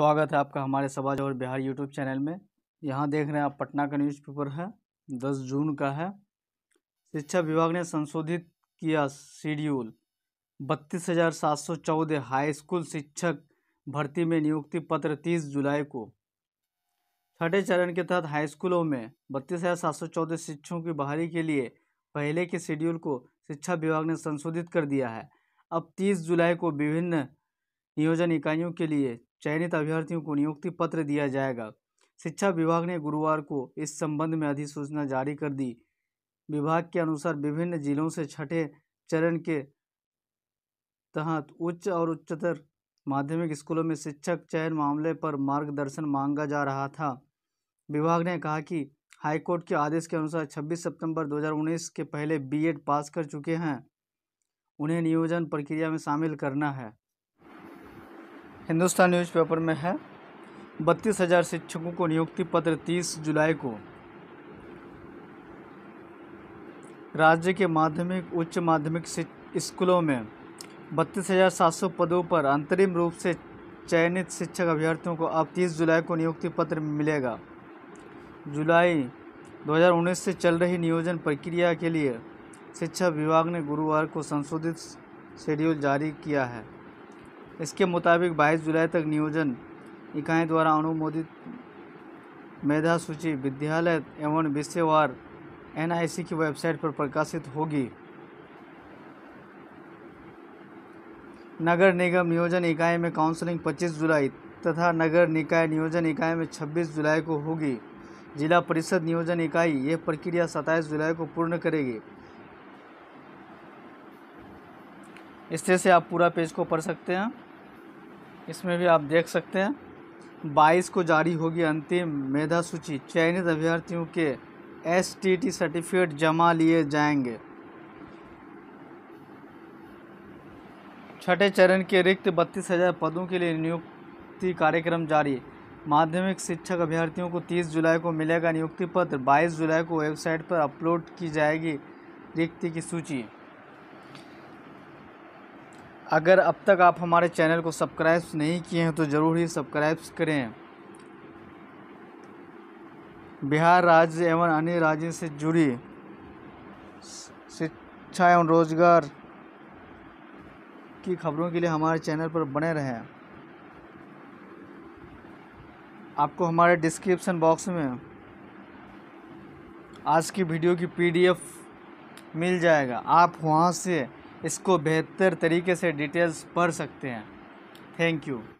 स्वागत है आपका हमारे समाज और बिहार यूट्यूब चैनल में यहाँ देख रहे हैं आप पटना का न्यूज़पेपर है दस जून का है शिक्षा विभाग ने संशोधित किया शेड्यूल बत्तीस हज़ार सात सौ चौदह हाई स्कूल शिक्षक भर्ती में नियुक्ति पत्र तीस जुलाई को छठे चरण के तहत हाई स्कूलों में बत्तीस हज़ार सात सौ चौदह शिक्षकों की बहाली के लिए पहले के शेड्यूल को शिक्षा विभाग ने संशोधित कर दिया है अब तीस जुलाई को विभिन्न नियोजन इकाइयों के लिए चयनित अभ्यर्थियों को नियुक्ति पत्र दिया जाएगा शिक्षा विभाग ने गुरुवार को इस संबंध में अधिसूचना जारी कर दी विभाग के अनुसार विभिन्न जिलों से छठे चरण के तहत उच्च और उच्चतर माध्यमिक स्कूलों में शिक्षक चयन मामले पर मार्गदर्शन मांगा जा रहा था विभाग ने कहा कि हाईकोर्ट के आदेश के अनुसार 26 सितंबर 2019 के पहले बीएड पास कर चुके हैं उन्हें नियोजन प्रक्रिया में शामिल करना है हिंदुस्तान न्यूज़पेपर में है बत्तीस हज़ार शिक्षकों को नियुक्ति पत्र तीस जुलाई को राज्य के माध्यमिक उच्च माध्यमिक स्कूलों में बत्तीस हज़ार सात सौ पदों पर अंतरिम रूप से चयनित शिक्षक अभ्यर्थियों को अब तीस जुलाई को नियुक्ति पत्र मिलेगा जुलाई 2019 से चल रही नियोजन प्रक्रिया के लिए शिक्षा विभाग ने गुरुवार को संशोधित शेड्यूल जारी किया है इसके मुताबिक बाईस जुलाई तक नियोजन इकाई द्वारा अनुमोदित मेधा सूची विद्यालय एवं विषयवार एनआईसी की वेबसाइट पर प्रकाशित होगी नगर निगम नियोजन इकाई में काउंसलिंग 25 जुलाई तथा नगर निकाय नियोजन इकाई में 26 जुलाई को होगी जिला परिषद नियोजन इकाई यह प्रक्रिया 27 जुलाई को पूर्ण करेगी इस तरह से आप पूरा पेज को पढ़ सकते हैं इसमें भी आप देख सकते हैं बाईस को जारी होगी अंतिम मेधा सूची चयनित अभ्यर्थियों के एस सर्टिफिकेट जमा लिए जाएंगे छठे चरण के रिक्त बत्तीस हज़ार पदों के लिए नियुक्ति कार्यक्रम जारी माध्यमिक शिक्षक अभ्यर्थियों को 30 जुलाई को मिलेगा नियुक्ति पत्र 22 जुलाई को वेबसाइट पर अपलोड की जाएगी रिक्ति की सूची अगर अब तक आप हमारे चैनल को सब्सक्राइब नहीं किए हैं तो ज़रूर ही सब्सक्राइब करें बिहार राज्य एवं अन्य राज्यों से जुड़ी शिक्षा एवं रोजगार की खबरों के लिए हमारे चैनल पर बने रहें आपको हमारे डिस्क्रिप्शन बॉक्स में आज की वीडियो की पीडीएफ मिल जाएगा आप वहाँ से इसको बेहतर तरीके से डिटेल्स पढ़ सकते हैं थैंक यू